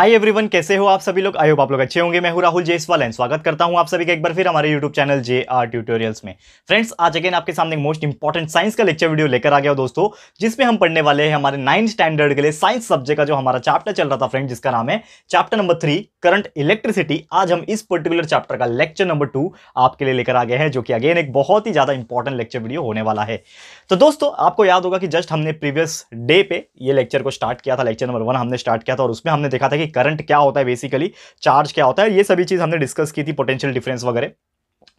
hi everyone कैसे हो आप सभी लोग होप आप लोग अच्छे होंगे मैं हूं राहुल जयसवाल एंड स्वागत करता हूं आप सभी का एक बार फिर हमारे YouTube channel J R tutorials में फ्रेंड्स आज अगेन आपके सामने मोस्ट इंपॉर्टेंट साइंस का लेक्चर वीडियो लेकर आ गया दोस्तों जिसमें हम पढ़ने वाले हैं हमारे नाइन्थ स्टैंडर्ड के लिए साइंस सब्जेक्ट का जो हमारा चैप्टर चल रहा था फ्रेंड जिसका नाम है chapter number three current electricity आज हम इस पर्टिकुलर चैप्टर का लेक्चर नंबर टू आपके लिए लेकर आ गए हैं जो कि अगेन एक बहुत ही ज्यादा इंपॉर्टेंट लेक्चर वीडियो होने वाला है तो दोस्तों आपको याद होगा कि जस्ट हमने प्रीवियस डे पे ये लेक्चर को स्टार्ट किया था लेक्चर नंबर वन हमने स्टार्ट किया था और उसमें हमने देखा था कि करंट क्या होता है बेसिकली चार्ज क्या होता है ये सभी चीज़ हमने डिस्कस की थी पोटेंशियल डिफरेंस वगैरह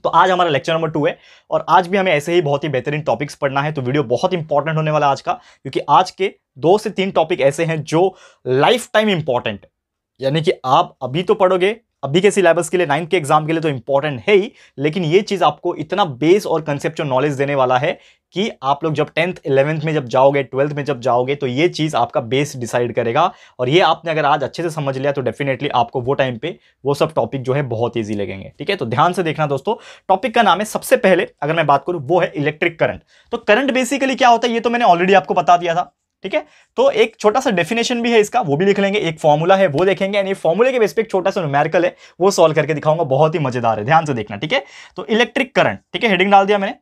तो आज हमारा लेक्चर नंबर टू है और आज भी हमें ऐसे ही बहुत ही बेहतरीन टॉपिक्स पढ़ना है तो वीडियो बहुत इंपॉर्टेंट होने वाला आज का क्योंकि आज के दो से तीन टॉपिक ऐसे हैं जो लाइफ टाइम इंपॉर्टेंट यानी कि आप अभी तो पढ़ोगे अभी के सिलेबस के लिए नाइन्थ के एग्जाम के लिए तो इंपॉर्टेंट है ही लेकिन ये चीज़ आपको इतना बेस और कंसेप्चुअल नॉलेज देने वाला है कि आप लोग जब टेंथ इलेवेंथ में जब जाओगे ट्वेल्थ में जब जाओगे तो ये चीज़ आपका बेस डिसाइड करेगा और ये आपने अगर आज अच्छे से समझ लिया तो डेफिनेटली आपको वो टाइम पे वो सब टॉपिक जो है बहुत ईजी लगेंगे ठीक है तो ध्यान से देखना दोस्तों टॉपिक का नाम है सबसे पहले अगर मैं बात करूँ वो है इलेक्ट्रिक करंट तो करंट बेसिकली क्या होता है ये तो मैंने ऑलरेडी आपको बता दिया था ठीक है तो एक छोटा सा डेफिनेशन भी है इसका वो भी लिख लेंगे एक फॉर्मूला है वो देखेंगे एंड फॉर्मूले के बेस पे एक छोटा सा न्यूमेरिकल है वो सॉल्व करके दिखाऊंगा बहुत ही मजेदार है ध्यान से देखना ठीक है तो इलेक्ट्रिक करंट ठीक है हेडिंग डाल दिया मैंने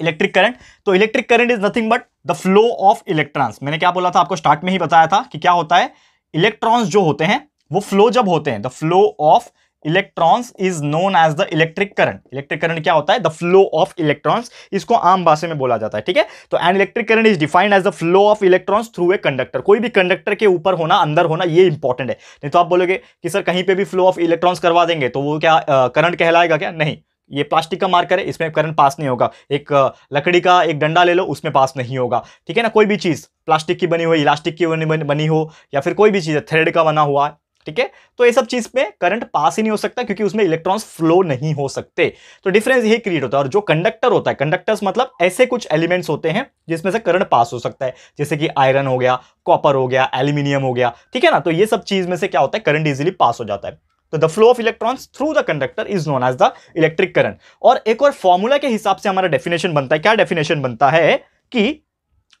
इलेक्ट्रिक करंट तो electric current is nothing but the flow of electrons मैंने क्या बोला था आपको स्टार्ट में ही बताया था कि क्या होता है इलेक्ट्रॉन्स जो होते हैं वो फ्लो जब होते हैं the flow of electrons is known as the electric current electric current क्या होता है द फ्लो ऑफ इलेक्ट्रॉन्स इसको आम भाषा में बोला जाता है ठीक है तो and electric current is defined as the flow of electrons through a conductor कोई भी कंडक्टर के ऊपर होना अंदर होना ये इंपॉर्टेंट है नहीं तो आप बोलोगे कि सर कहीं पे भी फ्लो ऑफ इलेक्ट्रॉन्स करवा देंगे तो वो क्या करंट कहलाएगा क्या नहीं ये प्लास्टिक का मार्कर है इसमें करंट पास नहीं होगा एक लकड़ी का एक डंडा ले लो उसमें पास नहीं होगा ठीक है ना कोई भी चीज़ प्लास्टिक की बनी हो इलास्टिक की बनी बनी हो या फिर कोई भी चीज़ है थ्रेड का बना हुआ ठीक है तो ये सब चीज में करंट पास ही नहीं हो सकता क्योंकि उसमें इलेक्ट्रॉन्स फ्लो नहीं हो सकते तो डिफरेंस यही क्रिएट होता है और जो कंडक्टर होता है कंडक्टर्स मतलब ऐसे कुछ एलिमेंट्स होते हैं जिसमें से करंट पास हो सकता है जैसे कि आयरन हो गया कॉपर हो गया एल्यूमिनियम हो गया ठीक है ना तो ये सब चीज में से क्या होता है करंट इजिली पास हो जाता है तो the flow of electrons through the conductor is known as the electric current और एक और फॉर्मूला के हिसाब से हमारा डेफिनेशन बनता है क्या डेफिनेशन बनता है कि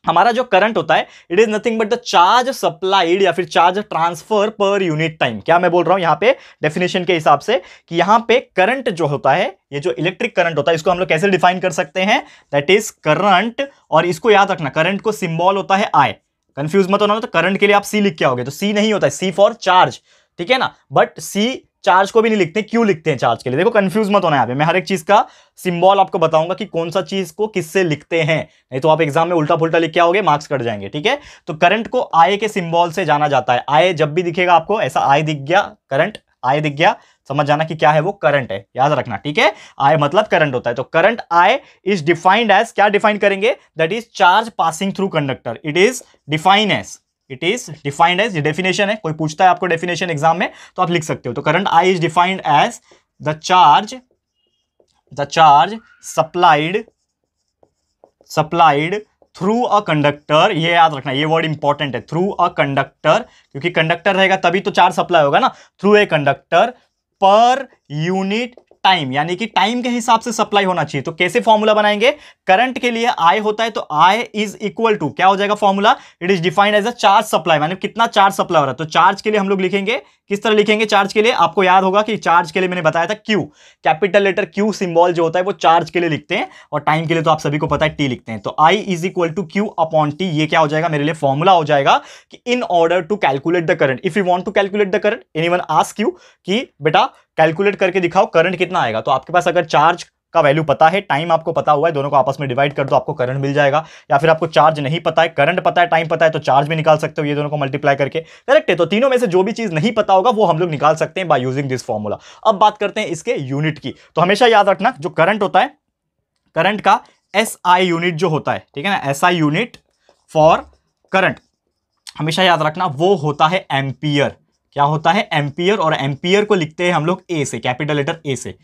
हमारा जो करंट होता है it is nothing but the charge supplied या फिर charge transfer per unit time क्या मैं बोल रहा हूं यहां पे डेफिनेशन के हिसाब से कि यहां पे करंट जो होता है ये जो इलेक्ट्रिक करंट होता है इसको हम लोग कैसे डिफाइन कर सकते हैं दैट इज करंट और इसको याद रखना करंट को सिंबॉल होता है आई कंफ्यूज मत होना तो करंट के लिए आप सी लिख के आओगे तो सी नहीं होता है सी फॉर चार्ज ठीक है ना बट सी चार्ज को भी नहीं लिखते क्यों लिखते हैं चार्ज के लिए देखो कंफ्यूज मत होना यहाँ पे मैं हर एक चीज का सिंबल आपको बताऊंगा कि कौन सा चीज को किससे लिखते हैं नहीं तो आप एग्जाम में उल्टा फुलटा लिख के आओगे मार्क्स कट जाएंगे ठीक है तो करंट को आय के सिंबल से जाना जाता है आय जब भी दिखेगा आपको ऐसा आय दिख गया करंट आय दिख गया समझ जाना कि क्या है वो करंट है याद रखना ठीक है आय मतलब करंट होता है तो current I is defined as क्या डिफाइन करेंगे that is charge passing through conductor it is define as it is defined as definition है कोई पूछता है आपको डेफिनेशन एग्जाम में तो आप लिख सकते हो तो current I is defined as the charge the charge supplied supplied through a conductor ये याद रखना ये वर्ड इंपॉर्टेंट है थ्रू अ कंडक्टर क्योंकि कंडक्टर रहेगा तभी तो चार्ज सप्लाई होगा ना through a conductor per unit time यानी कि टाइम के हिसाब से सप्लाई होना चाहिए तो कैसे फॉर्मूला बनाएंगे करंट के लिए आय होता है तो आय इज इक्वल टू क्या हो जाएगा formula it is defined as a charge supply मैंने कितना चार्ज सप्लाई हो रहा है तो चार्ज के लिए हम लोग लिखेंगे किस तरह लिखेंगे चार्ज के लिए आपको याद होगा कि चार्ज के लिए मैंने बताया था Q capital letter Q symbol जो होता है वो चार्ज के लिए लिखते हैं और टाइम के लिए तो आप सभी को पता है टी लिखते हैं तो I is equal to Q upon T ये क्या हो जाएगा मेरे लिए फॉर्मूला हो जाएगा कि in order to calculate the current if you want to calculate the current any one ask you कि बेटा कैलकुलेट करके दिखाओ करंट कितना आएगा तो आपके पास अगर चार्ज का वैल्यू पता है टाइम आपको पता हुआ है दोनों को आपस में डिवाइड कर दो आपको करंट मिल जाएगा या फिर आपको चार्ज नहीं पता है करंट पता है टाइम पता है तो चार्ज भी निकाल सकते हो ये दोनों को मल्टीप्लाई करके करेक्ट है तो तीनों में से जो भी चीज़ नहीं पता होगा वो हम लोग निकाल सकते हैं बाय यूजिंग दिस फॉर्मूला अब बात करते हैं इसके यूनिट की तो हमेशा याद रखना जो करंट होता है करंट का एस आई यूनिट जो होता है ठीक है ना S I unit for current हमेशा याद रखना वो होता है एम्पियर क्या होता है एम्पियर और एम्पियर को लिखते हैं हम लोग ए से कैपिटल लेटर ए से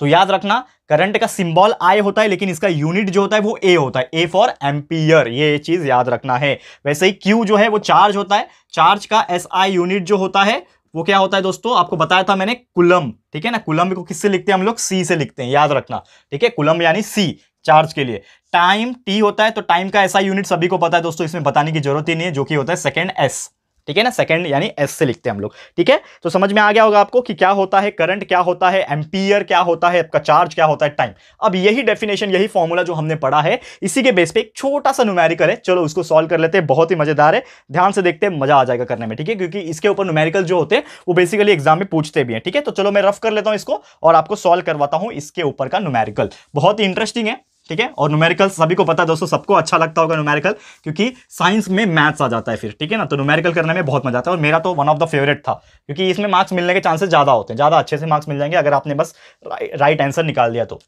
तो याद रखना करंट का सिंबल आई होता है लेकिन इसका यूनिट जो होता है वो ए होता है ए फॉर एम्पियर ये चीज याद रखना है वैसे ही क्यू जो है वो चार्ज होता है चार्ज का एस आई यूनिट जो होता है वो क्या होता है दोस्तों आपको बताया था मैंने कुलम ठीक है ना कुलम को किससे लिखते हैं हम लोग सी से लिखते हैं याद रखना ठीक है कुलम यानी सी चार्ज के लिए टाइम टी होता है तो टाइम का ऐसा यूनिट सभी को पता है दोस्तों इसमें बताने की जरूरत ही नहीं है जो कि होता है सेकेंड एस ठीक है ना सेकंड यानी एस से लिखते हैं हम लोग ठीक है तो समझ में आ गया होगा आपको कि क्या होता है करंट क्या होता है एम्पियर क्या होता है आपका चार्ज क्या होता है टाइम अब यही डेफिनेशन यही फॉर्मूला जो हमने पढ़ा है इसी के बेस पे एक छोटा सा न्यूमेरिकल है चलो उसको सॉल्व कर लेते हैं बहुत ही मजेदार है ध्यान से देखते हैं मजा आ जाएगा करने में ठीक है क्योंकि इसके ऊपर न्यूमेरिकल जो होते हैं वो बेसिकली एग्जाम में पूछते भी हैं ठीक है तो चलो मैं रफ कर लेता हूँ इसको और आपको सॉल्व करवाता हूँ इसके ऊपर का न्यूमेरिकल बहुत ही इंटरेस्टिंग है ठीक है और न्यूमेरिकल सभी को पता है दोस्तों सबको अच्छा लगता होगा न्यूमेरिकल क्योंकि साइंस में मैथ्स आ जाता है फिर ठीक है ना तो न्यूमेरिकल करने में बहुत मजा आता है और मेरा तो वन ऑफ द फेवरेट था क्योंकि इसमें मार्क्स मिलने के चांसेस ज़्यादा होते हैं ज़्यादा अच्छे से मार्क्स मिल जाएंगे अगर आपने बस राइट आंसर निकाल दिया तो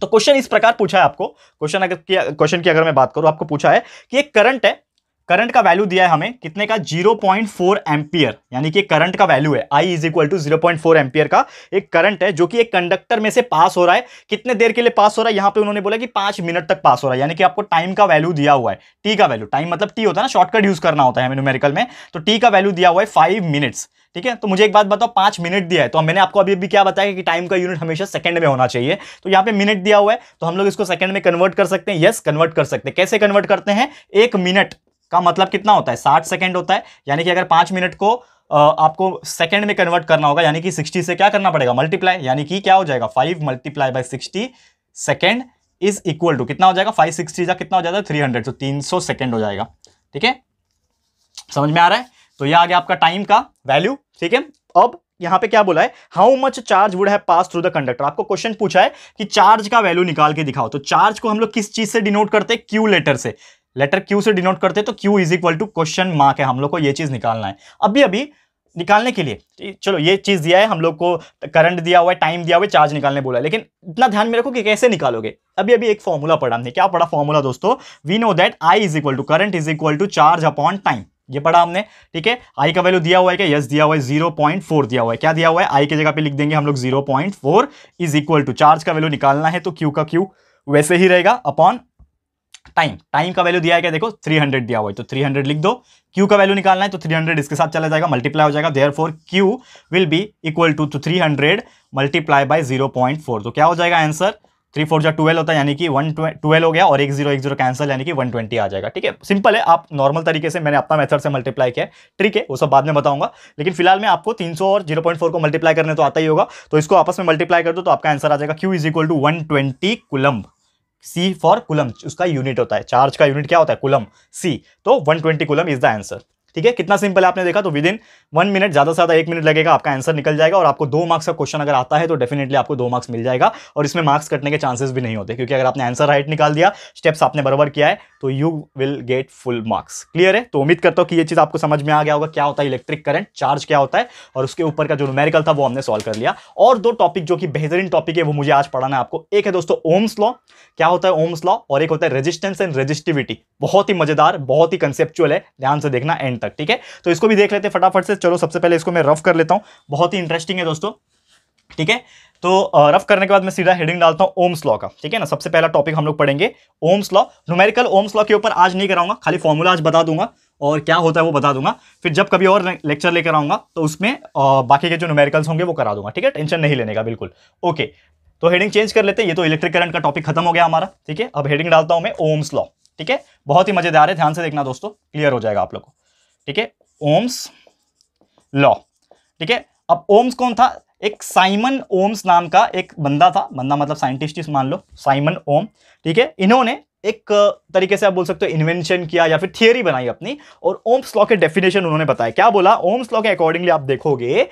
तो क्वेश्चन इस प्रकार पूछा है आपको क्वेश्चन अगर क्वेश्चन की अगर मैं बात करूं आपको पूछा है कि एक करंट है करंट का वैल्यू दिया है हमें कितने का 0.4 पॉइंट यानी कि करंट का वैल्यू है I is equal to zero point का एक करंट है जो कि एक कंडक्टर में से पास हो रहा है कितने देर के लिए पास हो रहा है यहाँ पे उन्होंने बोला कि पांच मिनट तक पास हो रहा है यानी कि आपको टाइम का वैल्यू दिया हुआ है टी का वैल्यू टाइम मतलब टी होता है ना शॉर्टकट यूज करना होता है हमें न्यूमेरिकल में तो टी का वैल्यू दिया हुआ है फाइव मिनट्स ठीक है तो मुझे एक बात बताओ पांच मिनट दिया है तो मैंने आपको अभी अभी क्या बताया कि टाइम का यूनिट हमेशा सेकंड में होना चाहिए तो यहाँ पे मिनट दिया हुआ है तो हम लोग इसको सेकंड में कन्वर्ट कर सकते हैं यस कन्वर्ट कर सकते हैं कैसे कन्वर्ट करते हैं एक मिनट का मतलब कितना होता है साठ सेकेंड होता है यानी कि अगर पांच मिनट को आपको सेकंड में कन्वर्ट करना होगा यानी कि सिक्सटी से क्या करना पड़ेगा मल्टीप्लाई यानी कि क्या हो जाएगा 5 multiply by sixty second is equal to कितना हो जाएगा 560 सिक्सटी जा कितना हो जाएगा थ्री हंड्रेड तो तीन सौ सेकेंड हो जाएगा ठीक है समझ में आ रहा है तो यह आ गया आपका टाइम का वैल्यू ठीक है अब यहाँ पे क्या बोला है हाउ मच चार्ज वुड है पास थ्रू द कंडक्टर आपको क्वेश्चन पूछा है कि चार्ज का वैल्यू निकाल के दिखाओ तो चार्ज को हम लोग किस चीज से डिनोट करते हैं क्यू लेटर से लेटर क्यू से डिनोट करते हैं तो Q is equal to question mark है हम लोग को ये चीज़ निकालना है अभी अभी निकालने के लिए चलो ये चीज़ दिया है हम लोग को करंट दिया हुआ है टाइम दिया हुआ है चार्ज निकालने बोला है लेकिन इतना ध्यान में रखो कि कैसे निकालोगे अभी अभी एक फॉर्मूला पढ़ा हमने क्या पढ़ा फॉर्मूला दोस्तों we know that I is equal to current is equal to charge upon time ये पढ़ा हमने ठीक है आई का वैल्यू दिया हुआ है क्या यस दिया हुआ है जीरो पॉइंट फोर दिया हुआ है क्या दिया हुआ है आई की जगह पे लिख देंगे हम लोग zero point four is equal to charge का वैल्यू निकालना है तो क्यू का क्यू वैसे ही रहेगा अपॉन टाइम टाइम का वैल्यू दिया है क्या देखो 300 दिया हुआ है तो 300 लिख दो क्यू का वैल्यू निकालना है तो 300 इसके साथ चला जाएगा मल्टीप्लाई हो जाएगा therefore Q will be equal to to three hundred multiply by zero point four तो क्या हो जाएगा आंसर थ्री फोर जो ट्वेल्व होता है यानी कि वन ट्वेल्व हो गया और एक जीरो एक जीरो कैंसिल यानी कि वन ट्वेंटी आ जाएगा ठीक है सिंपल है आप नॉर्मल तरीके से मैंने अपना मेथड से मल्टीप्लाई किया ठीक है वो सब बाद में बताऊंगा लेकिन फिलहाल मैं आपको तीन सौ और जीरो पॉइंट फोर को मल्टीप्लाई करने तो आता ही होगा तो इसको आपस में मल्टीप्लाई कर दो तो आपका आंसर आ जाएगा Q is equal to one twenty coulomb C for coulomb उसका यूनिट होता है चार्ज का यूनिट क्या होता है कुलम सी तो 120 कुलम इज द आंसर ठीक है कितना सिंपल है आपने देखा तो विद इन वन मिनट ज़्यादा से ज़्यादा एक मिनट लगेगा आपका आंसर निकल जाएगा और आपको दो मार्क्स का क्वेश्चन अगर आता है तो डेफिनेटली आपको दो मार्क्स मिल जाएगा और इसमें मार्क्स कटने के चांसेस भी नहीं होते क्योंकि अगर आपने आंसर राइट निकाल दिया स्टेप्स आपने बराबर किया है तो you will get full marks clear है तो उम्मीद करता हूँ कि ये चीज़ आपको समझ में आ गया होगा क्या होता है इलेक्ट्रिक करंट चार्ज क्या होता है और उसके ऊपर का जो न्यूमेरिकल था वो हमने सॉल्व कर लिया और दो टॉपिक जो कि बेहतरीन टॉपिक है वो मुझे आज पढ़ाना है आपको एक है दोस्तों ओम्स लॉ क्या होता है ओम्स लॉ और एक होता है रेजिस्टेंस एंड रेजिस्टिविटी बहुत ही मजेदार बहुत ही कंसेप्चुअल है ध्यान से देखना एंड तक ठीक है तो इसको भी देख लेते हैं फटाफट से चलो सबसे पहले इसको मैं रफ कर लेता हूँ बहुत ही इंटरेस्टिंग है दोस्तों ठीक है तो रफ करने के बाद मैं सीधा हेडिंग डालता हूँ ओम्स लॉ का ठीक है ना सबसे पहला टॉपिक हम लोग पढ़ेंगे Ohm's law numerical Ohm's law के ऊपर आज नहीं कराऊंगा खाली फॉर्मूला आज बता दूंगा और क्या होता है वो बता दूंगा फिर जब कभी और लेक्चर लेकर आऊंगा तो उसमें बाकी के जो न्यूमेरिकल्स होंगे वो करा दूंगा ठीक है टेंशन नहीं लेने का बिल्कुल ओके तो हेडिंग चेंज कर लेते हैं ये तो इलेक्ट्रिक करंट का टॉपिक खत्म हो गया हमारा ठीक है अब हेडिंग डालता हूँ मैं ओम्स लॉ ठीक है बहुत ही मजेदार है ध्यान से देखना दोस्तों क्लियर हो जाएगा आप लोगों को ठीक है ओम्स लॉ ठीक है अब ओम्स कौन था एक साइमन ओम्स नाम का एक बंदा था बंदा मतलब साइंटिस्ट इस मान लो साइमन ओम ठीक है इन्होंने एक तरीके से आप बोल सकते हो इन्वेंशन किया या फिर थियोरी बनाई अपनी और ओम्स लॉ के डेफिनेशन उन्होंने बताया क्या बोला ओम्स लॉ के अकॉर्डिंगली आप देखोगे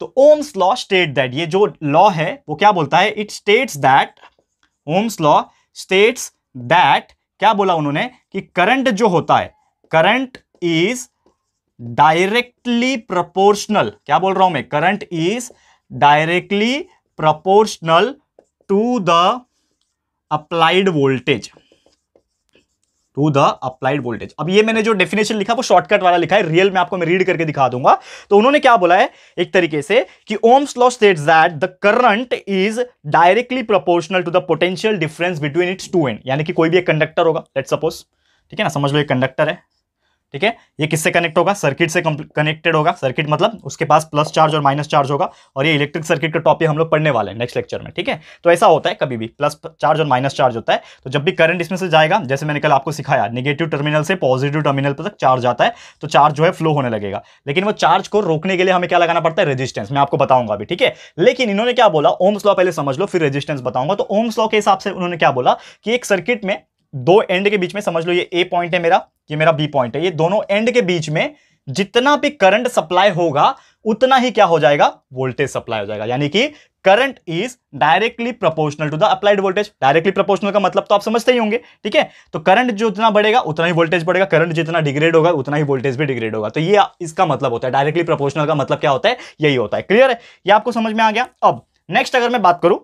तो ओम्स लॉ स्टेट दैट ये जो लॉ है वो क्या बोलता है it states that Ohm's law states that क्या बोला उन्होंने कि करंट जो होता है करंट इज डायरेक्टली प्रपोर्शनल क्या बोल रहा हूं मैं current is directly proportional to the applied voltage to the applied voltage अब ये मैंने जो डेफिनेशन लिखा वो शॉर्टकट वाला लिखा है रियल में आपको मैं रीड करके दिखा दूंगा तो उन्होंने क्या बोला है एक तरीके से कि Ohm's law states that the current is directly proportional to the potential difference between its two end यानी कि कोई भी एक कंडक्टर होगा लेट सपोज ठीक है ना समझ लो एक कंडक्टर है ठीक है ये किससे कनेक्ट होगा सर्किट से कनेक्टेड होगा सर्किट मतलब उसके पास प्लस चार्ज और माइनस चार्ज होगा और ये इलेक्ट्रिक सर्किट का टॉपिक हम लोग पढ़ने वाले हैं नेक्स्ट लेक्चर में ठीक है तो ऐसा होता है कभी भी प्लस चार्ज और माइनस चार्ज होता है तो जब भी करंट इसमें से जाएगा जैसे मैंने कल आपको सिखाया निगेटिव टर्मिनल से पॉजिटिव टर्मिनल पर तक चार्ज आता है तो चार्ज जो है फ्लो होने लगेगा लेकिन वो चार्ज को रोकने के लिए हमें क्या लगाना पड़ता है रेजिस्टेंस मैं आपको बताऊंगा अभी ठीक है लेकिन इन्होंने क्या बोला ओम्स लॉ पहले समझ लो फिर रेजिस्टेंस बताऊंगा तो ओम्स लॉ के हिसाब से उन्होंने क्या बोला कि एक सर्किट में दो एंड के बीच में समझ लो ये ए पॉइंट है मेरा ये मेरा बी पॉइंट है ये दोनों एंड के बीच में जितना भी करंट सप्लाई होगा उतना ही क्या हो जाएगा वोल्टेज सप्लाई हो जाएगा यानी कि current is directly proportional to the applied voltage directly proportional का मतलब तो आप समझते ही होंगे ठीक है तो करंट जितना बढ़ेगा उतना ही वोल्टेज बढ़ेगा करंट जितना डिग्रेड होगा उतना ही वोल्टेज भी डिग्रेड होगा तो ये इसका मतलब होता है डायरेक्टली प्रोपोर्शनल का मतलब क्या होता है यही होता है क्लियर है यह आपको समझ में आ गया अब नेक्स्ट अगर मैं बात करूं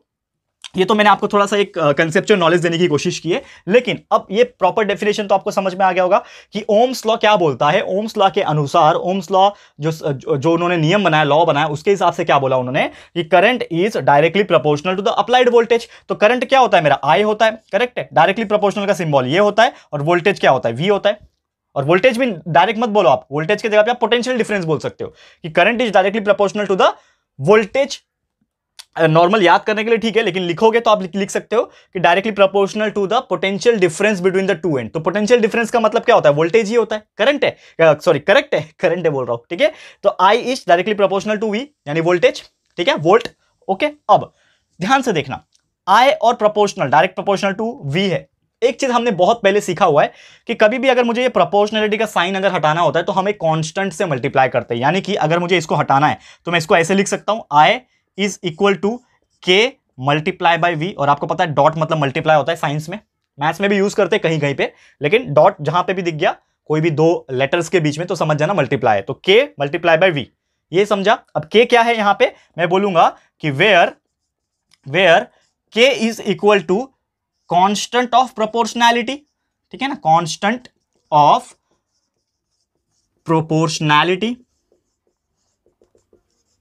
ये तो मैंने आपको थोड़ा सा एक कंसेप्चुअल नॉलेज देने की कोशिश की है लेकिन अब ये प्रॉपर डेफिनेशन तो आपको समझ में आ गया होगा कि ओम्स लॉ क्या बोलता है ओम्स लॉ के अनुसार ओम्स लॉ जो जो उन्होंने नियम बनाया लॉ बनाया उसके हिसाब से क्या बोला उन्होंने कि current is directly proportional to the applied voltage तो करंट क्या होता है मेरा आई होता है करेक्ट है डायरेक्टली प्रपोर्शनल का सिम्बॉल ये होता है और वोल्टेज क्या होता है वी होता है और वोल्टेज भी डायरेक्ट मत बोलो आप वोल्टेज की जगह आप पोटेंशियल डिफरेंस बोल सकते हो कि current is directly proportional to the voltage normal याद करने के लिए ठीक है लेकिन लिखोगे तो आप लिख सकते हो कि directly proportional to the potential difference between the two end तो पोटेंशियल डिफरेंस का मतलब क्या होता है वोल्टेज ही होता है करंट है सॉरी करेक्ट है करंट है बोल रहा हूं ठीक है तो I is directly proportional to V यानी वोल्टेज ठीक है वोल्ट ओके अब ध्यान से देखना आई और proportional direct proportional to V है एक चीज हमने बहुत पहले सीखा हुआ है कि कभी भी अगर मुझे ये प्रोपोर्शनलिटी का साइन अगर हटाना होता है तो हमें कॉन्स्टेंट से मल्टीप्लाई करते हैं यानी कि अगर मुझे इसको हटाना है तो मैं इसको ऐसे लिख सकता हूं I is equal to K multiply by V और आपको पता है डॉट मतलब मल्टीप्लाई होता है साइंस में मैथ्स में भी यूज करते कहीं कहीं पे लेकिन डॉट जहां पे भी दिख गया कोई भी दो लेटर्स के बीच में तो समझ जाना मल्टीप्लाई है तो के मल्टीप्लाई बाई वी ये समझा अब के क्या है यहां पे मैं बोलूंगा कि where where K is equal to constant of proportionality ठीक है ना कॉन्स्टेंट ऑफ प्रोपोर्शनैलिटी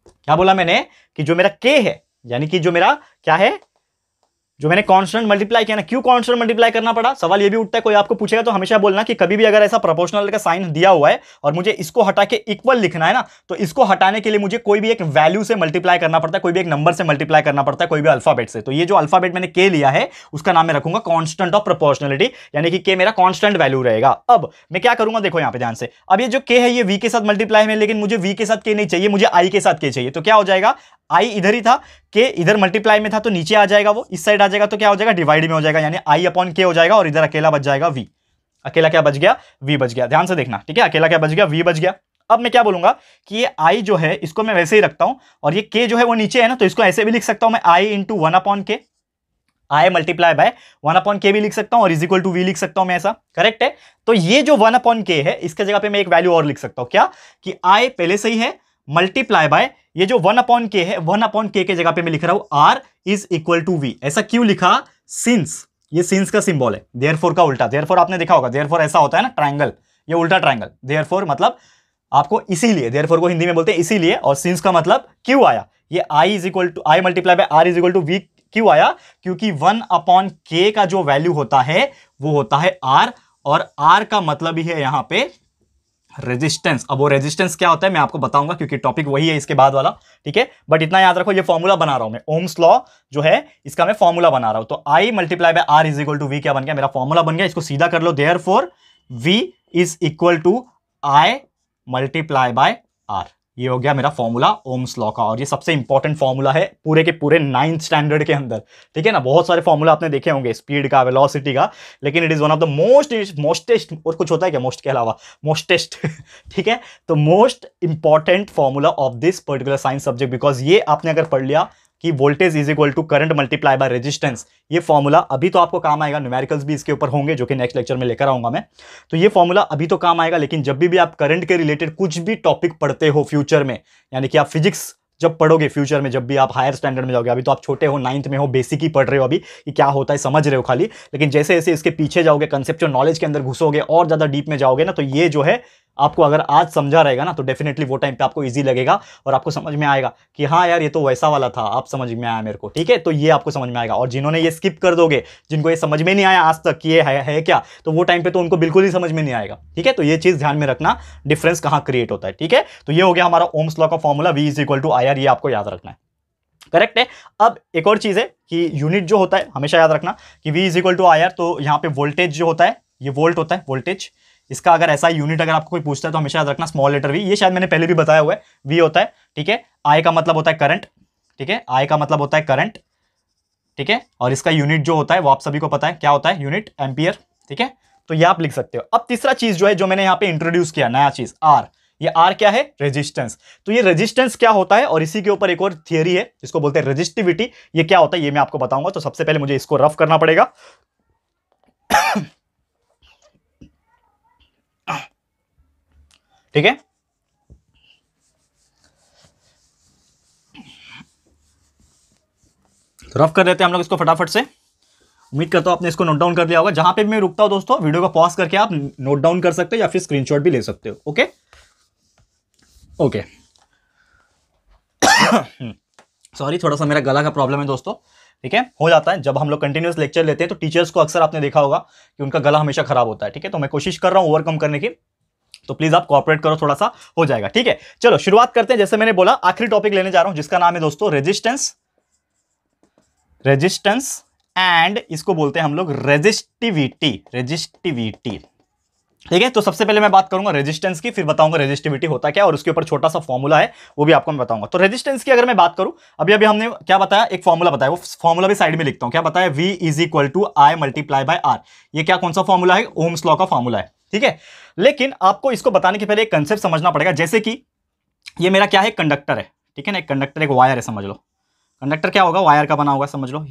क्या बोला मैंने कि जो मेरा के है यानी कि जो मेरा क्या है जो मैंने कॉन्स्टेंट मल्टीप्लाई किया ना क्यों कॉन्स्टेंट मल्टीप्लाई करना पड़ा सवाल ये भी उठता है कोई आपको पूछेगा तो हमेशा बोलना कि कभी भी अगर ऐसा प्रोपोर्शनल का साइन दिया हुआ है और मुझे इसको हटा के इक्वल लिखना है ना तो इसको हटाने के लिए मुझे कोई भी एक वैल्यू से मल्टीप्लाई करना पड़ता है कोई भी एक नंबर से मल्टीप्लाई करना पड़ता है कोई भी अल्फाबेट से तो ये जो अल्फाबेट मैंने के लिया है उसका नाम मैं रखूंगा कॉन्स्टेंट ऑफ प्रोपोर्शनलिटी यानी कि के मेरा कॉन्स्टेंट वैल्यू रहेगा अब मैं क्या करूंगा देखो यहाँ पे ध्यान से अब ये जो के है ये वी के साथ मल्टीप्लाई है लेकिन मुझे वी के साथ के नहीं चाहिए मुझे आई के साथ के चाहिए तो क्या हो जाएगा आई इधर ही था के इधर मल्टीप्लाई में था तो नीचे आ जाएगा वो इस साइड आ जाएगा तो क्या हो जाएगा डिवाइड में हो जाएगा यानी आई अपॉन के हो जाएगा और इधर अकेला बच जाएगा वी अकेला क्या बच गया वी बच गया ध्यान से देखना ठीक है अकेला क्या बच गया वी बच गया अब मैं क्या बोलूंगा कि ये आई जो है इसको मैं वैसे ही रखता हूं और ये के जो है वो नीचे है ना तो इसको ऐसे भी लिख सकता हूं मैं आई into one upon K I multiply by one upon K भी लिख सकता हूं और इज इक्वल टू वी लिख सकता हूं मैं ऐसा करेक्ट है तो ये जो वन अपॉन के है इसके जगह पे मैं एक वैल्यू और लिख सकता हूं क्या कि आई पहले से ही है मल्टीप्लाई बाय ये जो वन अपॉन के है वन अपॉन के के जगह पे मैं लिख रहा हूं R is equal to V ऐसा क्यों लिखा सिंस ये सिंस का सिंबल है देयरफॉर का उल्टा देयरफॉर आपने देखा होगा देयरफॉर ऐसा होता है ना ट्राइंगल ये उल्टा ट्रायंगल देयरफॉर मतलब आपको इसीलिए फोर को हिंदी में बोलते हैं इसीलिए और सिंस का मतलब क्यों आया ये I is equal to I multiply by R is equal to V क्यों आया क्योंकि वन अपॉन के का जो वैल्यू होता है वो होता है आर और आर का मतलब ही है यहां पर रेजिस्टेंस अब वो रेजिस्टेंस क्या होता है मैं आपको बताऊंगा क्योंकि टॉपिक वही है इसके बाद वाला ठीक है बट इतना याद रखो ये फॉर्मूला बना रहा हूं मैं ओम्स लॉ जो है इसका मैं फॉर्मूला बना रहा हूं तो I multiply by R is equal to V क्या बन गया मेरा फॉर्मूला बन गया इसको सीधा कर लो therefore V is equal to I multiply by R ये हो गया मेरा फॉर्मूला ओम्स लॉ का और ये सबसे इंपॉर्टेंट फॉर्मूला है पूरे के पूरे नाइन्थ स्टैंडर्ड के अंदर ठीक है ना बहुत सारे फॉर्मूला आपने देखे होंगे स्पीड का वेलोसिटी का लेकिन it is one of the most mostest और कुछ होता है क्या मोस्ट के अलावा मोस्टेस्ट ठीक है तो most important formula of this particular science subject because ये आपने अगर पढ़ लिया कि voltage is equal to current multiply by resistance ये फॉर्मूला अभी तो आपको काम आएगा न्यूमेरिकल्स भी इसके ऊपर होंगे जो कि नेक्स्ट लेक्चर में लेकर आऊंगा मैं तो ये फॉर्मूला अभी तो काम आएगा लेकिन जब भी, भी आप करंट के रिलेटेड कुछ भी टॉपिक पढ़ते हो फ्यूचर में यानी कि आप फिजिक्स जब पढ़ोगे फ्यूचर में जब भी आप हायर स्टैंडर्ड में जाओगे अभी तो आप छोटे हो नाइन्थ में हो बेसिक ही पढ़ रहे हो अभी कि क्या होता है समझ रहे हो खाली लेकिन जैसे जैसे इसके पीछे जाओगे कंसेप्चुअल नॉलेज के अंदर घुसोगे और ज़्यादा डीप में जाओगे ना तो ये जो है आपको अगर आज समझा रहेगा ना तो डेफिनेटली वो टाइम पे आपको ईजी लगेगा और आपको समझ में आएगा कि हाँ यार ये तो वैसा वाला था आप समझ में आया मेरे को ठीक है तो ये आपको समझ में आएगा और जिन्होंने ये स्किप कर दोगे जिनको ये समझ में नहीं आया आज तक कि ये है, है क्या तो वो टाइम पर तो उनको बिल्कुल ही समझ में नहीं आएगा ठीक है तो ये चीज़ ध्यान में रखना डिफरेंस कहाँ क्रिएट होता है ठीक है तो ये हो गया हमारा ओम्स लॉ का formula V is equal to I R ये आपको याद रखना है करेक्ट है अब एक और चीज़ है कि यूनिट जो होता है हमेशा याद रखना कि V is equal to I R तो यहाँ पे वोल्टेज जो होता है ये वोल्ट होता है वोल्टेज इसका अगर ऐसा यूनिट अगर आपको कोई पूछता है तो हमेशा याद रखना स्मॉल लेटर वी ये शायद मैंने पहले भी बताया हुआ है वी होता है ठीक है आई का मतलब होता है करंट ठीक है आई का मतलब होता है करंट ठीक है और इसका यूनिट जो होता है वो आप सभी को पता है क्या होता है यूनिट एम्पियर ठीक है तो ये आप लिख सकते हो अब तीसरा चीज जो है जो मैंने यहाँ पे इंट्रोड्यूस किया नया चीज आर ये आर क्या है रेजिस्टेंस तो ये रेजिस्टेंस क्या होता है और इसी के ऊपर एक और थियरी है जिसको बोलते हैं रेजिस्टिविटी ये क्या होता है ये मैं आपको बताऊंगा तो सबसे पहले मुझे इसको रफ करना पड़ेगा ठीक है तो रफ कर देते हैं हम लोग इसको फटाफट से उम्मीद करता हूं आपने इसको नोट डाउन कर लिया होगा जहां पे भी मैं रुकता हूं दोस्तों वीडियो को पॉज करके आप नोट डाउन कर सकते हो या फिर स्क्रीनशॉट भी ले सकते हो ओके ओके सॉरी थोड़ा सा मेरा गला का प्रॉब्लम है दोस्तों ठीक है हो जाता है जब हम लोग कंटिन्यूस लेक्चर लेते हैं तो टीचर्स को अक्सर आपने देखा होगा कि उनका गला हमेशा खराब होता है ठीक है तो मैं कोशिश कर रहा हूँ ओवरकम करने की तो प्लीज़ आप कॉपरेट करो थोड़ा सा हो जाएगा ठीक है चलो शुरुआत करते हैं जैसे मैंने बोला आखिरी टॉपिक लेने जा रहा हूं जिसका नाम है दोस्तों रेजिस्टेंस रेजिस्टेंस एंड इसको बोलते हैं हम लोग रेजिस्टिविटी रेजिस्टिविटी ठीक है तो सबसे पहले मैं बात करूंगा रेजिस्टेंस की फिर बताऊंगा रेजिस्टिविटी होता क्या और उसके ऊपर छोटा सा फॉर्मूला है वो भी आपको मैं बताऊंगा तो रेजिस्टेंस की अगर मैं बात करूं अभी अभी हमने क्या बताया एक फॉर्मूला बताया वो फॉर्मूला भी साइड में लिखता हूं क्या बताया V is equal to I multiply by R ये क्या कौन सा फॉर्मूला है ओम्स लॉ का फॉर्मूला है ठीक है लेकिन आपको इसको बताने के पहले एक कंसेप्ट समझना पड़ेगा जैसे कि ये मेरा क्या है कंडक्टर है ठीक है ना एक कंडक्टर एक वायर है समझ लो कंडक्टर क्या होगा वायर का बना होगा समझ लो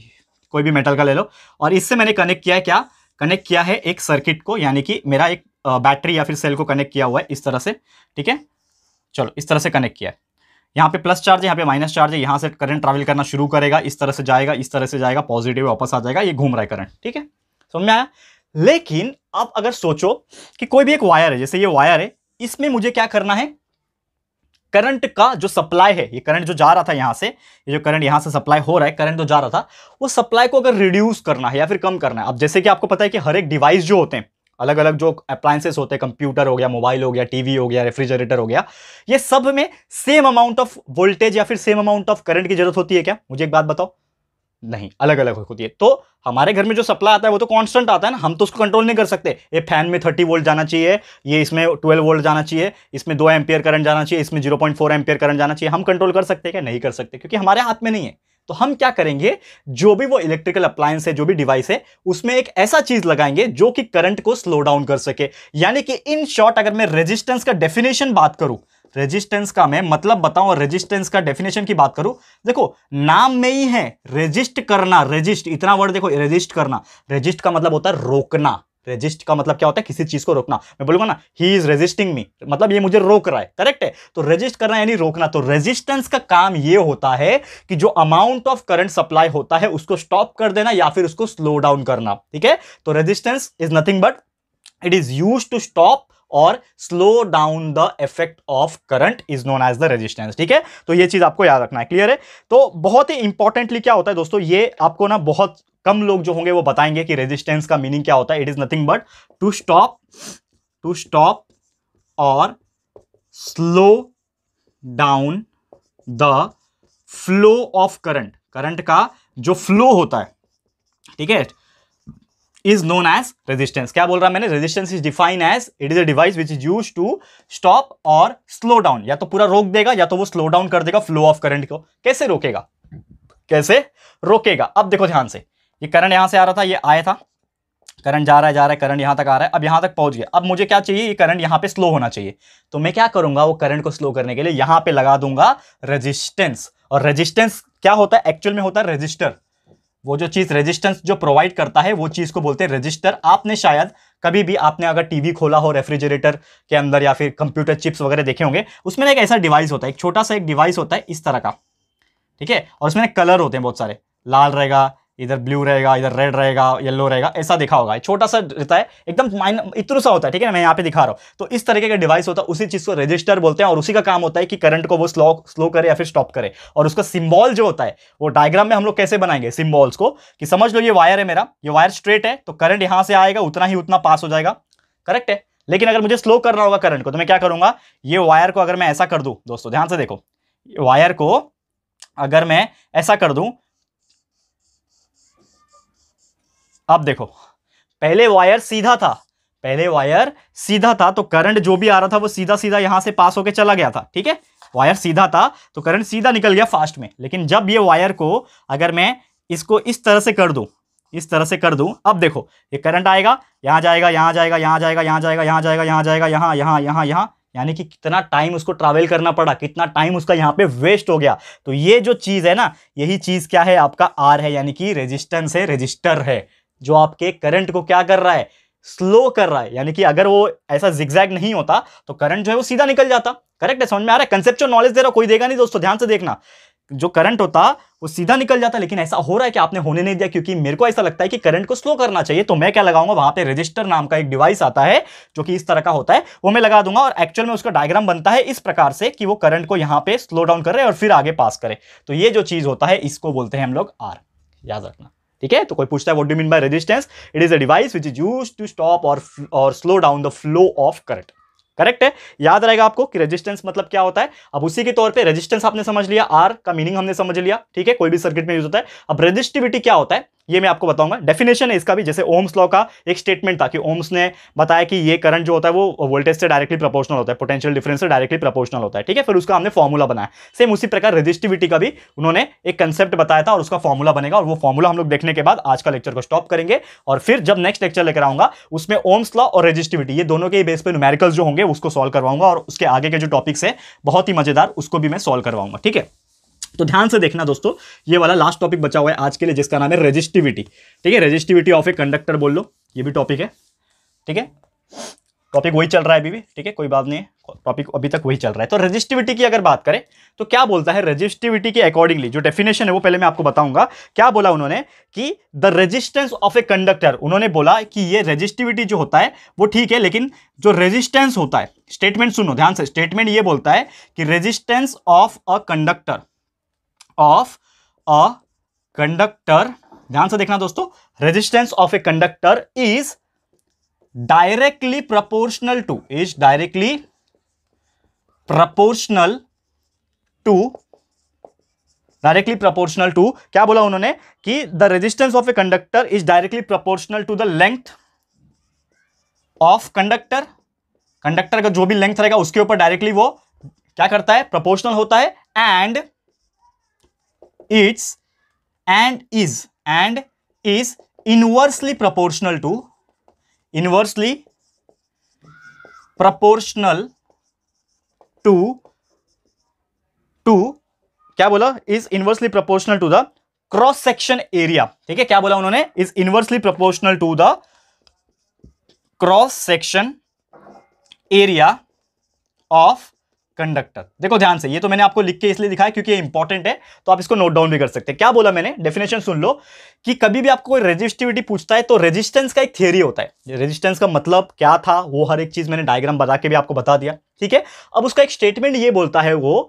कोई भी मेटल का ले लो और इससे मैंने कनेक्ट किया है क्या कनेक्ट किया है एक सर्किट को यानी कि मेरा एक बैटरी या फिर सेल को कनेक्ट किया हुआ है इस तरह से ठीक है चलो इस तरह से कनेक्ट किया है यहाँ पे प्लस चार्ज है यहाँ पे माइनस चार्ज है यहाँ से करंट ट्रैवल करना शुरू करेगा इस तरह से जाएगा इस तरह से जाएगा पॉजिटिव वापस आ जाएगा ये घूम रहा है करंट ठीक है समझ में आया लेकिन आप अगर सोचो कि कोई भी एक वायर है जैसे ये वायर है इसमें मुझे क्या करना है करंट का जो सप्लाई है ये करंट जो जा रहा था यहां से ये जो करंट यहां से सप्लाई हो रहा है करंट जो जा रहा था वो सप्लाई को अगर रिड्यूस करना है या फिर कम करना है अब जैसे कि आपको पता है कि हर एक डिवाइस जो होते हैं अलग अलग जो अप्लायंसेस होते हैं कंप्यूटर हो गया मोबाइल हो गया टीवी हो गया रेफ्रिजरेटर हो गया ये सब में सेम अमाउंट ऑफ वोल्टेज या फिर सेम अमाउंट ऑफ करंट की जरूरत होती है क्या मुझे एक बात बताओ नहीं अलग अलग होती है तो हमारे घर में जो सप्लाई आता है वो तो कांस्टेंट आता है ना हम तो उसको कंट्रोल नहीं कर सकते ये फैन में 30 वोल्ट जाना चाहिए ये इसमें 12 वोल्ट जाना चाहिए इसमें दो एम्पियर करंट जाना चाहिए इसमें 0.4 पॉइंट करंट जाना चाहिए हम कंट्रोल कर सकते हैं क्या नहीं कर सकते क्योंकि हमारे हाथ में नहीं है तो हम क्या करेंगे जो भी वो इलेक्ट्रिकल अप्लायंस है जो भी डिवाइस है उसमें एक ऐसा चीज लगाएंगे जो कि करंट को स्लो डाउन कर सके यानी कि इन शॉर्ट अगर मैं रेजिस्टेंस का डेफिनेशन बात करूं रेजिस्टेंस का मैं मतलब बताऊं और रेजिस्टेंस का डेफिनेशन की बात करूं देखो नाम में ही है रेजिस्ट करना रेजिस्ट इतना वर्ड देखो रेजिस्ट करना रेजिस्ट का मतलब होता है रोकना रेजिस्ट का मतलब क्या होता है किसी चीज को रोकना मैं बोलूंगा ना ही इज रेजिस्टिंग मी मतलब ये मुझे रोक रहा है करेक्ट है तो रेजिस्ट करना यानी रोकना तो रेजिस्टेंस का काम ये होता है कि जो अमाउंट ऑफ करंट सप्लाई होता है उसको स्टॉप कर देना या फिर उसको स्लो डाउन करना ठीक है तो resistance is nothing but it is use to stop और slow down the effect of current is known as the resistance ठीक है तो ये चीज आपको याद रखना है क्लियर है तो बहुत ही इंपॉर्टेंटली क्या होता है दोस्तों ये आपको ना बहुत कम लोग जो होंगे वो बताएंगे कि रेजिस्टेंस का मीनिंग क्या होता है it is nothing but to stop to stop और slow down the flow of current current का जो फ्लो होता है ठीक है इज नोन एज रेजिस्टेंस क्या बोल रहा मैंने resistance is define as it is a device which is use to stop और स्लो डाउन या तो पूरा रोक देगा या तो वो स्लो डाउन कर देगा फ्लो ऑफ करंट को कैसे रोकेगा कैसे रोकेगा अब देखो ध्यान से ये करंट यहां से आ रहा था ये आया था करंट जा रहा है जा रहा है करंट यहां तक आ रहा है अब यहां तक पहुंच गया अब मुझे क्या चाहिए ये करंट यहां पे स्लो होना चाहिए तो मैं क्या करूंगा वो करंट को स्लो करने के लिए यहां पे लगा दूंगा रेजिस्टेंस और रेजिस्टेंस क्या होता है एक्चुअल में होता है रेजिस्टर वो जो चीज़ रेजिस्टेंस जो प्रोवाइड करता है वो चीज़ को बोलते हैं रजिस्टर आपने शायद कभी भी आपने अगर टीवी खोला हो रेफ्रिजरेटर के अंदर या फिर कंप्यूटर चिप्स वगैरह देखे होंगे उसमें एक ऐसा डिवाइस होता है एक छोटा सा एक डिवाइस होता है इस तरह का ठीक है और उसमें कलर होते हैं बहुत सारे लाल रहेगा इधर ब्लू रहेगा इधर रेड रहेगा येलो रहेगा ऐसा दिखा होगा छोटा सा रहता है एकदम माइन इतना सा होता है ठीक है ना मैं यहाँ पे दिखा रहा हूँ तो इस तरीके का डिवाइस होता है उसी चीज़ को रजिस्टर बोलते हैं और उसी का काम होता है कि करंट को वो स्लो स्लो करे या फिर स्टॉप करे और उसका सिम्बॉल जो होता है वो डायग्राम में हम लोग कैसे बनाएंगे सिम्बॉल्स को कि समझ लो ये वायर है मेरा ये वायर स्ट्रेट है तो करंट यहाँ से आएगा उतना ही उतना पास हो जाएगा करेक्ट है लेकिन अगर मुझे स्लो करना होगा करंट को तो मैं क्या करूँगा ये वायर को अगर मैं ऐसा कर दूँ दोस्तों ध्यान से देखो वायर को अगर मैं ऐसा कर दूं अब देखो पहले वायर सीधा था पहले वायर सीधा था तो करंट जो भी आ रहा था वो सीधा सीधा यहां से पास होकर चला गया था ठीक है वायर सीधा था तो करंट सीधा निकल गया फास्ट में लेकिन जब ये वायर को अगर मैं इसको इस तरह से कर दूं इस तरह से कर दूं अब देखो ये करंट आएगा यहाँ जाएगा यहाँ जाएगा यहाँ जाएगा यहाँ जाएगा यहाँ जाएगा यहाँ जाएगा यहाँ यहाँ यहाँ यहाँ यानी कि कितना टाइम उसको ट्रैवल करना पड़ा कितना टाइम उसका यहाँ पे वेस्ट हो गया तो ये जो चीज़ है ना यही चीज़ क्या है आपका आर है यानी कि रेजिस्टेंस है रेजिस्टर है जो आपके करंट को क्या कर रहा है स्लो कर रहा है यानी कि अगर वो ऐसा जिग्जैग नहीं होता तो करंट जो है वो सीधा निकल जाता करेक्ट है समझ में आ रहा है कंसेप्चुअल नॉलेज दे रहा कोई देगा नहीं दोस्तों ध्यान से देखना जो करंट होता वो सीधा निकल जाता लेकिन ऐसा हो रहा है कि आपने होने नहीं दिया क्योंकि मेरे को ऐसा लगता है कि करंट को स्लो करना चाहिए तो मैं क्या लगाऊंगा वहां पे रजिस्टर नाम का एक डिवाइस आता है जो कि इस तरह का होता है वो मैं लगा दूंगा और एक्चुअल में उसका डायग्राम बनता है इस प्रकार से कि वो करंट को यहां पर स्लो डाउन करे और फिर आगे पास करे तो ये जो चीज होता है इसको बोलते हैं हम लोग आर याद रखना ठीक है तो कोई पूछता है what do mean by resistance it is a device which is use to stop और और slow down the flow of current correct है याद रहेगा आपको कि रेजिस्टेंस मतलब क्या होता है अब उसी के तौर पे रेजिस्टेंस आपने समझ लिया आर का मीनिंग हमने समझ लिया ठीक है कोई भी सर्किट में यूज होता है अब रेजिस्टिविटी क्या होता है ये मैं आपको बताऊंगा डेफिनेशन है इसका भी जैसे ओम्स लॉ का एक स्टेटमेंट था कि ओम्स ने बताया कि ये करंट जो होता है वो वोल्टेज से डायरेक्टली प्रोपोर्शनल होता है पोटेंशियल डिफरेंस से डायरेक्टली प्रोपोर्शनल होता है ठीक है फिर उसका हमने फॉर्मूला बनाया सेम उसी प्रकार रेजिस्टिविटी का भी उन्होंने एक कंसेप्ट बताया था और उसका फॉर्मूला बनेगा और वो फॉर्मूला हम लोग देखने के बाद आज का लेक्चर को स्टॉप करेंगे और फिर जब नेक्स्ट लेक्चर लेकर आऊंगा उसमें ओम्स लॉ और रेजिस्टिविटी ये दोनों के बेस पर न्यूमेरिकल जो होंगे उसको सॉल्व करवाऊंगा और उसके आगे के जो टॉपिक्स है बहुत ही मजेदार उसको भी मैं सॉल्व करवाऊंगा ठीक है तो ध्यान से देखना दोस्तों ये वाला लास्ट टॉपिक बचा हुआ है आज के लिए जिसका नाम है रजिस्टिविटी ठीक है रजिस्टिविटी ऑफ ए कंडक्टर बोल लो ये भी टॉपिक है ठीक है टॉपिक वही चल रहा है अभी भी ठीक है कोई बात नहीं है टॉपिक अभी तक वही चल रहा है तो रजिस्टिविटी की अगर बात करें तो क्या बोलता है रजिस्टिविटी के अकॉर्डिंगली जो डेफिनेशन है वो पहले मैं आपको बताऊंगा क्या बोला उन्होंने कि the resistance of a conductor उन्होंने बोला कि ये रजिस्टिविटी जो होता है वो ठीक है लेकिन जो रेजिस्टेंस होता है स्टेटमेंट सुनो ध्यान से स्टेटमेंट ये बोलता है कि resistance of a conductor of a conductor ध्यान से देखना दोस्तों resistance of a conductor is directly proportional to is directly proportional to directly proportional to क्या बोला उन्होंने कि the resistance of a conductor is directly proportional to the length of conductor conductor का जो भी लेंथ रहेगा उसके ऊपर डायरेक्टली वो क्या करता है प्रपोर्शनल होता है and its and is and is inversely proportional to inversely proportional to to क्या बोला is inversely proportional to the cross section area ठीक है क्या बोला उन्होंने is inversely proportional to the cross section area of conductor देखो ध्यान से ये तो मैंने आपको लिख के इसलिए दिखाया क्योंकि ये इंपॉर्टेंट है तो आप इसको नोट डाउन भी कर सकते हैं क्या बोला मैंने डेफिनेशन सुन लो कि कभी भी आपको कोई रेजिस्टिविटी पूछता है तो रेजिस्टेंस का एक थियरी होता है रेजिस्टेंस का मतलब क्या था वो हर एक चीज मैंने डायग्राम बना के भी आपको बता दिया ठीक है अब उसका एक स्टेटमेंट ये बोलता है वो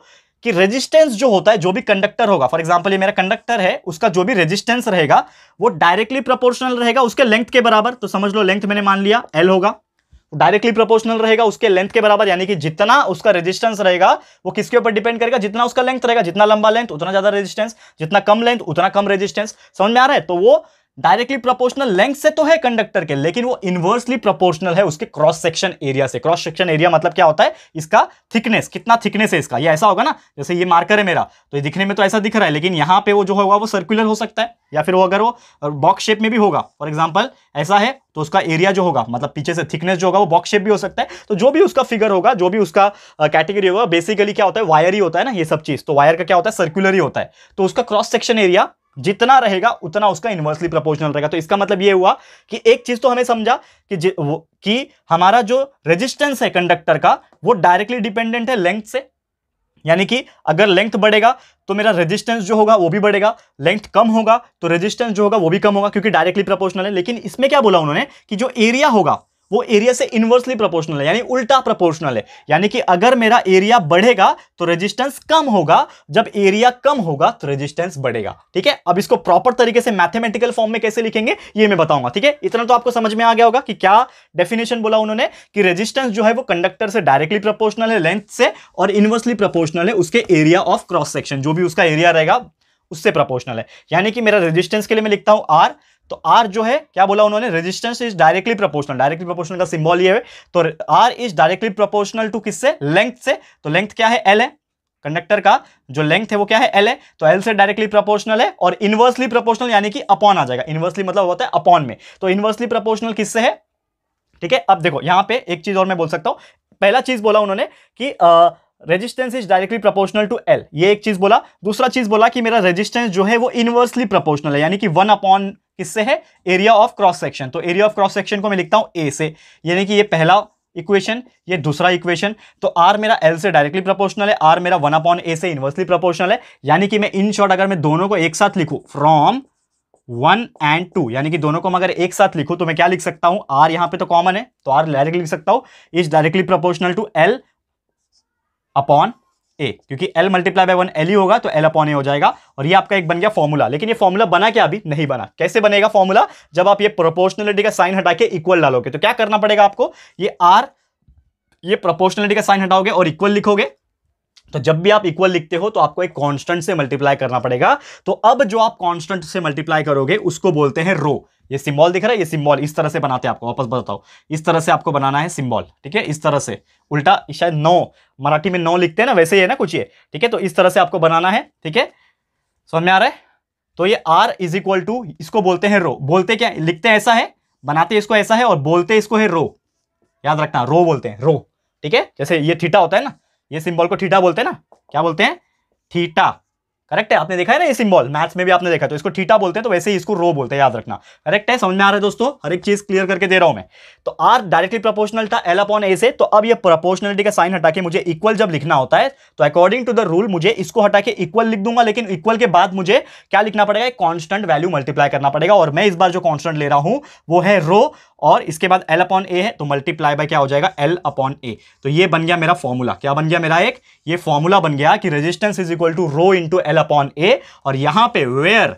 कि रेजिस्टेंस जो होता है जो भी कंडक्टर होगा फॉर एग्जाम्पल ये मेरा कंडक्टर है उसका जो भी रेजिस्टेंस रहेगा वो डायरेक्टली प्रोपोर्शनल रहेगा उसके लेंथ के बराबर तो समझ लो लेंथ मैंने मान लिया एल होगा डायरेक्टली प्रोपोर्शनल रहेगा उसके लेंथ के बराबर यानी कि जितना उसका रेजिस्टेंस रहेगा वो किसके ऊपर डिपेंड करेगा जितना उसका लेंथ रहेगा जितना लंबा लेंथ उतना ज्यादा रेजिस्टेंस जितना कम लेंथ उतना कम रेजिस्टेंस समझ में आ रहा है तो वो डायरेक्टली प्रोपोर्शनल लेंथ से तो है कंडक्टर के लेकिन वो इन्वर्सली प्रोपोर्शनल है उसके क्रॉस सेक्शन एरिया से क्रॉस सेक्शन एरिया मतलब क्या होता है इसका थिकनेस कितना थिकनेस है इसका ये ऐसा होगा ना जैसे ये मार्कर है मेरा तो ये दिखने में तो ऐसा दिख रहा है लेकिन यहाँ पे वो जो होगा वो सर्कुलर हो सकता है या फिर वो अगर वो बॉक्स शेप में भी होगा फॉर एग्जाम्पल ऐसा है तो उसका एरिया जो होगा मतलब पीछे से थिकनेस जो होगा वो बॉक्स शेप भी हो सकता है तो जो भी उसका फिगर होगा जो भी उसका कैटेगरी होगा बेसिकली क्या होता है वायर ही होता है ना ये सब चीज़ तो वायर का क्या होता है सर्कुलर ही होता है तो उसका क्रॉस सेक्शन एरिया जितना रहेगा उतना उसका इन्वर्सली प्रोपोर्शनल रहेगा तो इसका मतलब ये हुआ कि एक चीज तो हमें समझा कि कि हमारा जो रेजिस्टेंस है कंडक्टर का वो डायरेक्टली डिपेंडेंट है लेंथ से यानी कि अगर लेंथ बढ़ेगा तो मेरा रेजिस्टेंस जो होगा वो भी बढ़ेगा लेंथ कम होगा तो रेजिस्टेंस जो होगा वो भी कम होगा क्योंकि डायरेक्टली प्रोपोर्शनल है लेकिन इसमें क्या बोला उन्होंने कि जो एरिया होगा वो एरिया से इन्वर्सली प्रोपोर्शनल है यानी उल्टा प्रोपोर्शनल है यानी कि अगर मेरा एरिया बढ़ेगा तो रेजिस्टेंस कम होगा जब एरिया कम होगा तो रेजिस्टेंस बढ़ेगा ठीक है अब इसको प्रॉपर तरीके से मैथमेटिकल फॉर्म में कैसे लिखेंगे ये मैं बताऊंगा ठीक है इतना तो आपको समझ में आ गया होगा कि क्या डेफिनेशन बोला उन्होंने कि रेजिस्टेंस जो है वो कंडक्टर से डायरेक्टली प्रपोर्शनल है लेंथ से और इन्वर्सली प्रपोर्शनल है उसके एरिया ऑफ क्रॉस सेक्शन जो भी उसका एरिया रहेगा उससे प्रपोर्शनल है यानी कि मेरा रेजिस्टेंस के लिए मैं लिखता हूं आर तो आर जो है क्या बोला उन्होंने resistance is directly proportional directly proportional का सिंबल ये है तो R is directly proportional to किससे लेंथ से तो लेंथ क्या है एल है कंडक्टर का जो लेंथ है वो क्या है एल है तो एल से डायरेक्टली प्रोपोर्शनल है और इनवर्सली प्रोपोर्शनल यानी कि अपॉन आ जाएगा इनवर्सली मतलब होता है अपॉन में तो इनवर्सली प्रोपोर्शनल किससे है ठीक है अब देखो यहां पर एक चीज और मैं बोल सकता हूं पहला चीज बोला उन्होंने कि ah, resistance is directly proportional to L ये एक चीज बोला दूसरा चीज बोला कि मेरा रेजिस्टेंस जो है वो इनवर्सली प्रोपोर्शनल है यानी कि वन अपॉन किससे है एरिया ऑफ क्रॉस सेक्शन तो एरिया ऑफ क्रॉस सेक्शन को मैं लिखता हूं ए से यानी कि ये पहला इक्वेशन ये दूसरा इक्वेशन तो आर मेरा एल से डायरेक्टली प्रोपोर्शनल है आर मेरा वन अपॉन ए से इनवर्सली प्रोपोर्शनल है यानी कि मैं इन शॉर्ट अगर मैं दोनों को एक साथ लिखू फ्रॉम वन एंड टू यानी कि दोनों को मैं अगर एक साथ लिखू तो मैं क्या लिख सकता हूं आर यहां पे तो कॉमन है तो आर डायरेक्टली लिख सकता हूँ is directly proportional to L upon A क्योंकि L multiply by one L ही होगा तो एल अपॉन ए हो जाएगा और ये आपका एक बन गया फॉर्मूला लेकिन ये फॉर्मूला बना क्या अभी नहीं बना कैसे बनेगा फॉर्मूला जब आप ये प्रोपोर्शनलिटी का साइन हटा के इक्वल डालोगे तो क्या करना पड़ेगा आपको ये आर ये प्रोपोर्शनलिटी का साइन हटाओगे और इक्वल लिखोगे तो जब भी आप इक्वल लिखते हो तो आपको एक कांस्टेंट से मल्टीप्लाई करना पड़ेगा तो अब जो आप कांस्टेंट से मल्टीप्लाई करोगे उसको बोलते हैं रो ये सिम्बॉल दिख रहा है ये सिम्बॉल इस तरह से बनाते हैं आपको वापस बताओ इस तरह से आपको बनाना है सिम्बॉल ठीक है इस तरह से उल्टा शायद नौ मराठी में नौ लिखते हैं ना वैसे ही है ना कुछ ये ठीक है तो इस तरह से आपको बनाना है ठीक है समझ में आ रहा है तो ये आर इज इक्वल टू इसको बोलते हैं रो बोलते क्या लिखते ऐसा है बनाते इसको ऐसा है और बोलते इसको है रो याद रखना रो बोलते हैं रो ठीक है जैसे ये थीटा होता है ना ये सिंबल को थीटा बोलते हैं ना क्या बोलते हैं थीटा करेक्ट है आपने देखा है ना ये सिंबल मैथ्स में भी आपने देखा तो इसको थीटा बोलते हैं तो वैसे ही इसको रो बोलते हैं याद रखना करेक्ट है समझ में आ रहा है दोस्तों हर एक चीज क्लियर करके दे रहा हूं मैं तो आर डायरेक्टली प्रोपोर्शनल था एल अपॉन ए से तो अब ये प्रोपोर्शनलिटी का साइन हटा के मुझे इक्वल जब लिखना होता है तो अकॉर्डिंग टू द रूल मुझे इसको हटा के इक्वल लिख दूंगा लेकिन इक्वल के बाद मुझे क्या लिखना पड़ेगा कॉन्स्टेंट वैल्यू मल्टीप्लाई करना पड़ेगा और मैं इस बार जो कॉन्स्टेंट ले रहा हूं वो है रो और इसके बाद एल अपॉन ए है तो मल्टीप्लाई बाय क्या हो जाएगा एल अपॉन ए तो ये बन गया मेरा फॉर्मूला क्या बन गया मेरा एक ये फॉर्मूला बन गया कि resistance is equal to rho into L upon A और यहां पे वेयर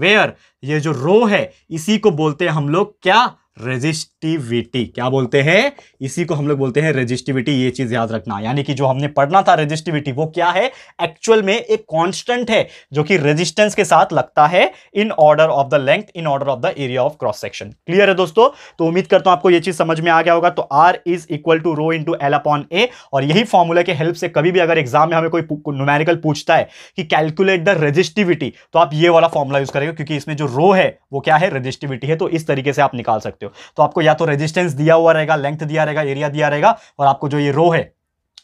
वेयर ये जो रो है इसी को बोलते हैं हम लोग क्या रेजिस्टिविटी क्या बोलते हैं इसी को हम लोग बोलते हैं रेजिस्टिविटी ये चीज याद रखना यानी कि जो हमने पढ़ना था रेजिस्टिविटी वो क्या है एक्चुअल में एक कांस्टेंट है जो कि रेजिस्टेंस के साथ लगता है in order of the length in order of the area of cross section clear है दोस्तों तो उम्मीद करता हूं आपको यह चीज समझ में आ गया होगा तो R is equal to rho in L upon A और यही फॉर्मूला के हेल्प से कभी भी अगर एग्जाम में हमें कोई न्यूमेरिकल पूछता है कि कैलकुलेट द रेजिस्टिविटी तो आप ये वाला फॉर्मूला यूज करेंगे क्योंकि इसमें जो रो है वो क्या है रेजिस्टिविटी है तो इस तरीके से आप निकाल सकते हो तो आपको या तो रेजिस्टेंस दिया हुआ रहेगा लेंथ दिया रहेगा एरिया दिया रहेगा और आपको जो ये रो है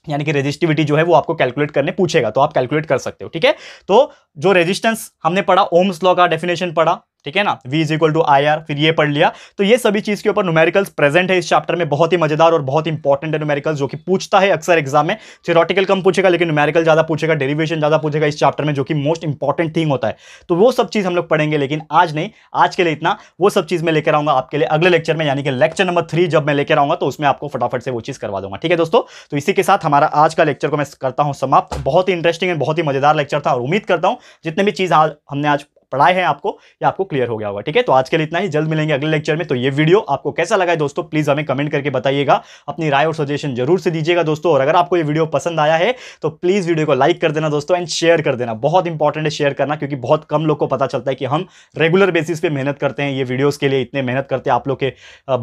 यानी कि रेजिस्टिविटी जो है वो आपको कैलकुलेट करने पूछेगा तो आप कैलकुलेट कर सकते हो ठीक है तो जो रेजिस्टेंस हमने पढ़ा ओम्स लॉ का डेफिनेशन पढ़ा ठीक है ना v is equal to I R फिर ये पढ़ लिया तो ये सभी चीज़ के ऊपर न्यूमेरिकल्स प्रेजेंट है इस चैप्टर में बहुत ही मजेदार और बहुत इंपॉर्टेंट है न्यूमेरिकल्स जो कि पूछता है अक्सर एग्जाम में थियोरटिकल कम पूछेगा लेकिन न्यूमेरिकल ज़्यादा पूछेगा डेरिवेशन ज़्यादा पूछेगा इस चैप्टर में जो कि मोस्ट इंपॉर्टेंट थिंग होता है तो वो सब चीज़ हम लोग पढ़ेंगे लेकिन आज नहीं आज के लिए इतना वो सब चीज़ मैं लेकर आऊँगा आपके लिए अगले लेक्चर में यानी कि लेक्चर नंबर थ्री जब मैं लेकर आऊँगा तो उसमें आपको फटाफट से वो चीज़ करवा दूंगा ठीक है दोस्तों तो इसी के साथ हमारा आज का लेक्चर को मैं करता हूँ समाप्त बहुत ही इंटरेस्टिंग एंड बहुत ही मजेदार लेक्चर था और उम्मीद करता हूँ जितने भी चीज़ आज हमने आज पढ़ाए हैं आपको या आपको क्लियर हो गया होगा ठीक है तो आज के लिए इतना ही जल्द मिलेंगे अगले लेक्चर में तो ये वीडियो आपको कैसा लगा है दोस्तों प्लीज़ हमें कमेंट करके बताइएगा अपनी राय और सजेशन जरूर से दीजिएगा दोस्तों और अगर आपको ये वीडियो पसंद आया है तो प्लीज़ वीडियो को लाइक कर देना दोस्तों एंड शेयर कर देना बहुत इंपॉर्टेंट है शेयर करना क्योंकि बहुत कम लोग को पता चलता है कि हम रेगुलर बेसिस पे मेहनत करते हैं ये वीडियोज़ के लिए इतने मेहनत करते हैं आप लोग के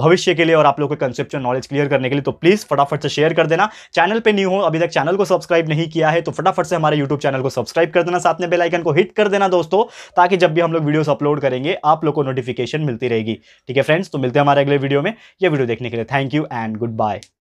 भविष्य के लिए और आप लोग के कंसेप्ट नॉलेज क्लियर करने के लिए तो प्लीज़ फटाफट से शेयर कर देना चैनल पर न्यू हो अभी तक चैनल को सब्सक्राइब नहीं किया है तो फटाफट से हमारे यूट्यूब चैनल को सब्सक्राइब कर देना साथ में बेलाइकन को हिट कर देना दोस्तों ताकि जब भी हम लोग वीडियोस अपलोड करेंगे आप लोग को नोटिफिकेशन मिलती रहेगी ठीक है फ्रेंड्स तो मिलते हैं हमारे अगले वीडियो में ये वीडियो देखने के लिए thank you and good bye